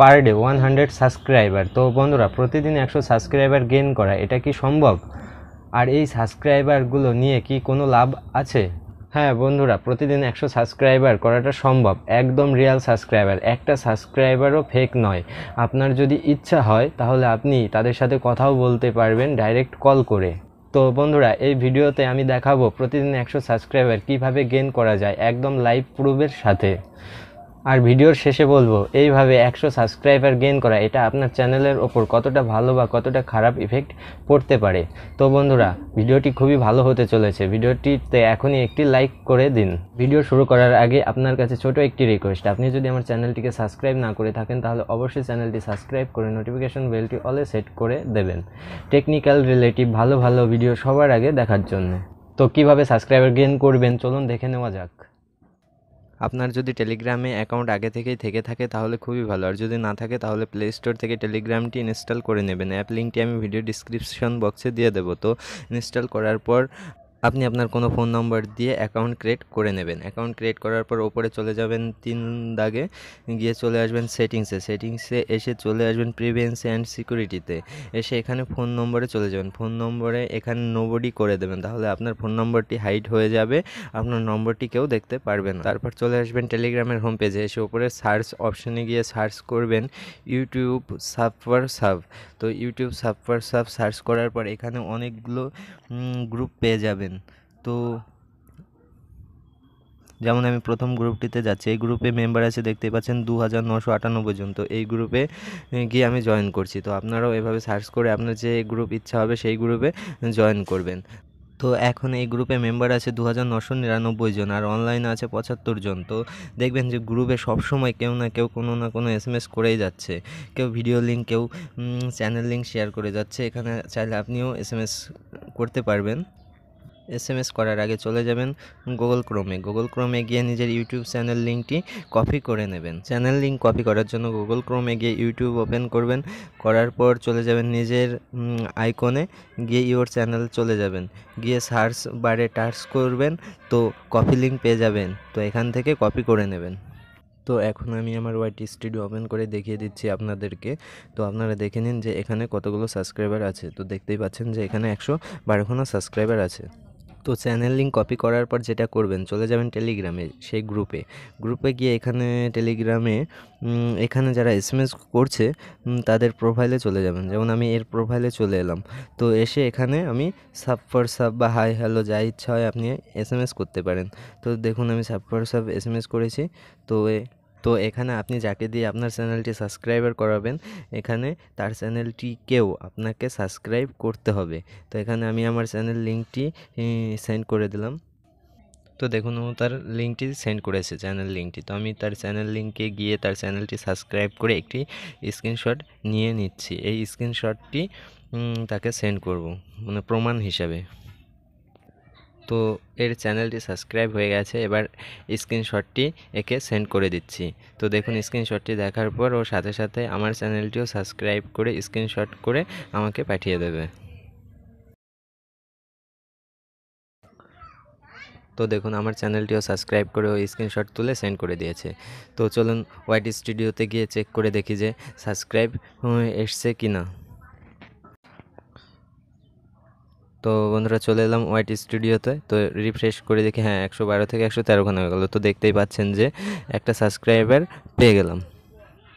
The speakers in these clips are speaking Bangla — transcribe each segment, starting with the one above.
পার ডে ওয়ান হান্ড্রেড সাবস্ক্রাইবার তো বন্ধুরা প্রতিদিন একশো সাবস্ক্রাইবার গেন করা এটা কি সম্ভব আর এই সাবস্ক্রাইবারগুলো নিয়ে কি কোনো লাভ আছে হ্যাঁ বন্ধুরা প্রতিদিন একশো সাবস্ক্রাইবার করাটা সম্ভব একদম রিয়াল সাবস্ক্রাইবার একটা সাবস্ক্রাইবারও ফেক নয় আপনার যদি ইচ্ছা হয় তাহলে আপনি তাদের সাথে কথাও বলতে পারবেন ডাইরেক্ট কল করে তো বন্ধুরা এই ভিডিওতে আমি দেখাবো প্রতিদিন একশো সাবস্ক্রাইবার কিভাবে গেন করা যায় একদম লাইভ প্রুফের সাথে আর ভিডিওর শেষে বলবো এইভাবে একশো সাবস্ক্রাইবার গেইন করা এটা আপনার চ্যানেলের ওপর কতটা ভালো বা কতটা খারাপ ইফেক্ট পড়তে পারে তো বন্ধুরা ভিডিওটি খুবই ভালো হতে চলেছে ভিডিওটিতে এখনই একটি লাইক করে দিন ভিডিও শুরু করার আগে আপনার কাছে ছোট একটি রিকোয়েস্ট আপনি যদি আমার চ্যানেলটিকে সাবস্ক্রাইব না করে থাকেন তাহলে অবশ্যই চ্যানেলটি সাবস্ক্রাইব করে নোটিফিকেশন বেলটি অলে সেট করে দেবেন টেকনিক্যাল রিলেটিভ ভালো ভালো ভিডিও সবার আগে দেখার জন্য তো কিভাবে সাবস্ক্রাইবার গেইন করবেন চলুন দেখে নেওয়া যাক আপনার যদি টেলিগ্রামে অ্যাকাউন্ট আগে থেকেই থেকে থাকে তাহলে খুবই ভালো আর যদি না থাকে তাহলে প্লে স্টোর থেকে টেলিগ্রামটি ইনস্টল করে নেবেন অ্যাপ লিঙ্কটি আমি ভিডিও ডিসক্রিপশন বক্সে দিয়ে দেবো তো ইনস্টল করার পর আপনি আপনার কোনো ফোন নম্বর দিয়ে অ্যাকাউন্ট ক্রিয়েট করে নেবেন অ্যাকাউন্ট ক্রিয়েট করার পর ওপরে চলে যাবেন তিন দাগে গিয়ে চলে আসবেন সেটিংসে সেটিংসে এসে চলে আসবেন প্রিভেন্সি অ্যান্ড সিকিউরিটিতে এসে এখানে ফোন নম্বরে চলে যাবেন ফোন নম্বরে এখানে নোবডি করে দেবেন তাহলে আপনার ফোন নম্বরটি হাইড হয়ে যাবে আপনার নম্বরটি কেউ দেখতে পারবে না তারপর চলে আসবেন টেলিগ্রামের হোম পেজে এসে ওপরে সার্চ অপশানে গিয়ে সার্চ করবেন ইউটিউব সাফার সাব তো ইউটিউব সাফার সাব সার্চ করার পর এখানে অনেকগুলো গ্রুপ পেয়ে যাবেন করেন তো যেমন আমি প্রথম গ্রুপটিতে যাচ্ছি এই গ্রুপে মেম্বার আছে দেখতে পাচ্ছেন দু হাজার নশো আটানব্বই জন তো এই গ্রুপে গিয়ে আমি জয়েন করছি তো আপনারাও এভাবে সার্চ করে আপনার যে গ্রুপ ইচ্ছা হবে সেই গ্রুপে জয়েন করবেন তো এখন এই গ্রুপে মেম্বার আছে দু হাজার নশো নিরানব্বই জন আর অনলাইনে আছে পঁচাত্তর জন তো দেখবেন যে গ্রুপে সবসময় কেউ না কেউ কোনো না কোনো এস এম এস করেই যাচ্ছে কেউ ভিডিও লিঙ্ক কেউ চ্যানেল লিঙ্ক শেয়ার করে যাচ্ছে এখানে চাইলে আপনিও এস এম এস করতে পারবেন এসএমএস করার আগে চলে যাবেন গুগল ক্রোমে গুগল ক্রোমে গিয়ে নিজের ইউটিউব চ্যানেল লিঙ্কটি কপি করে নেবেন চ্যানেল লিঙ্ক কপি করার জন্য গুগল ক্রোমে গিয়ে ইউটিউব ওপেন করবেন করার পর চলে যাবেন নিজের আইকনে গিয়ে ইউর চ্যানেল চলে যাবেন গিয়ে সার্চ বারে টার্চ করবেন তো কপি লিঙ্ক পেয়ে যাবেন তো এখান থেকে কপি করে নেবেন তো এখন আমি আমার ওয়াইট স্টুডিও ওপেন করে দেখিয়ে দিচ্ছি আপনাদেরকে তো আপনারা দেখে নিন যে এখানে কতগুলো সাবস্ক্রাইবার আছে তো দেখতেই পাচ্ছেন যে এখানে একশো বারোখানা সাবস্ক্রাইবার আছে তো চ্যানেল লিঙ্ক কপি করার পর যেটা করবেন চলে যাবেন টেলিগ্রামে সেই গ্রুপে গ্রুপে গিয়ে এখানে টেলিগ্রামে এখানে যারা এস করছে তাদের প্রোফাইলে চলে যাবেন যেমন আমি এর প্রোফাইলে চলে এলাম তো এসে এখানে আমি সাব ফর সাব বা হাই হ্যালো যা ইচ্ছা হয় আপনি এস করতে পারেন তো দেখুন আমি সাব ফর সাব এস করেছি তো তো এখানে আপনি যাকে দিয়ে আপনার চ্যানেলটি সাবস্ক্রাইবার করাবেন এখানে তার চ্যানেলটিকেও আপনাকে সাবস্ক্রাইব করতে হবে তো এখানে আমি আমার চ্যানেল লিঙ্কটি সেন্ড করে দিলাম তো দেখুন ও তার লিঙ্কটি সেন্ড করেছে চ্যানেল লিঙ্কটি তো আমি তার চ্যানেল লিঙ্কে গিয়ে তার চ্যানেলটি সাবস্ক্রাইব করে একটি স্ক্রিনশট নিয়ে নিচ্ছি এই স্ক্রিনশটটি তাকে সেন্ড করব মানে প্রমাণ হিসাবে তো এর চ্যানেলটি সাবস্ক্রাইব হয়ে গেছে এবার স্ক্রিনশটটি একে সেন্ড করে দিচ্ছি তো দেখুন স্ক্রিনশটটি দেখার পর ওর সাথে সাথে আমার চ্যানেলটিও সাবস্ক্রাইব করে স্ক্রিনশট করে আমাকে পাঠিয়ে দেবে তো দেখুন আমার চ্যানেলটিও সাবস্ক্রাইব করে ওই স্ক্রিনশট তুলে সেন্ড করে দিয়েছে তো চলুন হোয়াইট স্টুডিওতে গিয়ে চেক করে দেখি যে সাবস্ক্রাইব এসছে কি না তো বন্ধুরা চলে এলাম ওয়াইট স্টুডিওতে তো রিফ্রেশ করে দেখি হ্যাঁ একশো বারো থেকে একশো তেরোখানে হয়ে গেলো তো দেখতেই পাচ্ছেন যে একটা সাবস্ক্রাইবার পেয়ে গেলাম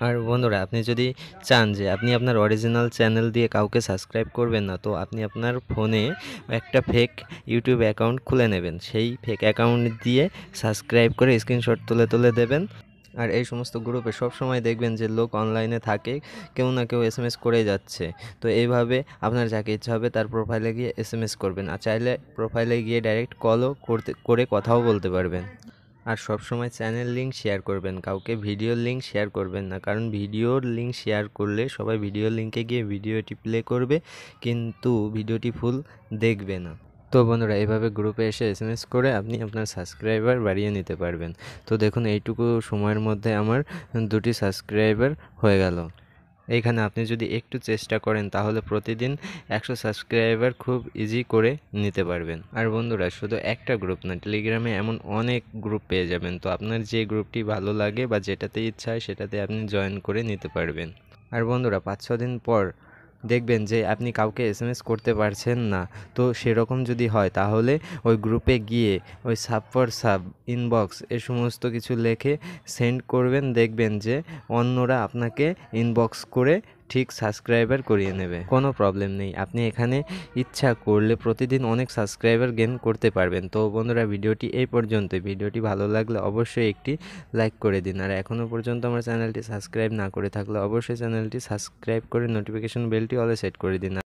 আর বন্ধুরা আপনি যদি চান যে আপনি আপনার অরিজিনাল চ্যানেল দিয়ে কাউকে সাবস্ক্রাইব করবেন না তো আপনি আপনার ফোনে একটা ফেক ইউটিউব অ্যাকাউন্ট খুলে নেবেন সেই ফেক অ্যাকাউন্ট দিয়ে সাবস্ক্রাইব করে স্ক্রিনশট তুলে তুলে দেবেন আর এই সমস্ত গ্রুপে সব সময় দেখবেন যে লোক অনলাইনে থাকে কেউ না কেউ এস এম এস করে যাচ্ছে তো এইভাবে আপনার যাকে ইচ্ছা হবে তার প্রোফাইলে গিয়ে এস এম এস করবেন আর চাইলে প্রোফাইলে গিয়ে ডাইরেক্ট কলও করতে করে কথাও বলতে পারবেন আর সব সময় চ্যানেল লিঙ্ক শেয়ার করবেন কাউকে ভিডিওর লিঙ্ক শেয়ার করবেন না কারণ ভিডিওর লিঙ্ক শেয়ার করলে সবাই ভিডিও লিঙ্কে গিয়ে ভিডিওটি প্লে করবে কিন্তু ভিডিওটি ফুল দেখবে না তো বন্ধুরা এভাবে গ্রুপে এসে এস এম এস করে আপনি আপনার সাবস্ক্রাইবার বাড়িয়ে নিতে পারবেন তো দেখুন এইটুকু সময়ের মধ্যে আমার দুটি সাবস্ক্রাইবার হয়ে গেল এইখানে আপনি যদি একটু চেষ্টা করেন তাহলে প্রতিদিন একশো সাবস্ক্রাইবার খুব ইজি করে নিতে পারবেন আর বন্ধুরা শুধু একটা গ্রুপ না টেলিগ্রামে এমন অনেক গ্রুপ পেয়ে যাবেন তো আপনার যে গ্রুপটি ভালো লাগে বা যেটাতে ইচ্ছা হয় সেটাতে আপনি জয়েন করে নিতে পারবেন আর বন্ধুরা পাঁচ ছ দিন পর দেখবেন যে আপনি কাউকে এস করতে পারছেন না তো সেরকম যদি হয় তাহলে ওই গ্রুপে গিয়ে ওই সাব ফর সাব ইনবক্স এ সমস্ত কিছু লেখে সেন্ড করবেন দেখবেন যে অন্যরা আপনাকে ইনবক্স করে ঠিক সাবস্ক্রাইবার করিয়ে নেবে কোনো প্রবলেম নেই আপনি এখানে ইচ্ছা করলে প্রতিদিন অনেক সাবস্ক্রাইবার গেন করতে পারবেন তো বন্ধুরা ভিডিওটি এই পর্যন্ত ভিডিওটি ভালো লাগলে অবশ্যই একটি লাইক করে দিন আর এখনও পর্যন্ত আমার চ্যানেলটি সাবস্ক্রাইব না করে থাকলে অবশ্যই চ্যানেলটি সাবস্ক্রাইব করে নোটিফিকেশন বেলটি অলে সেট করে দিন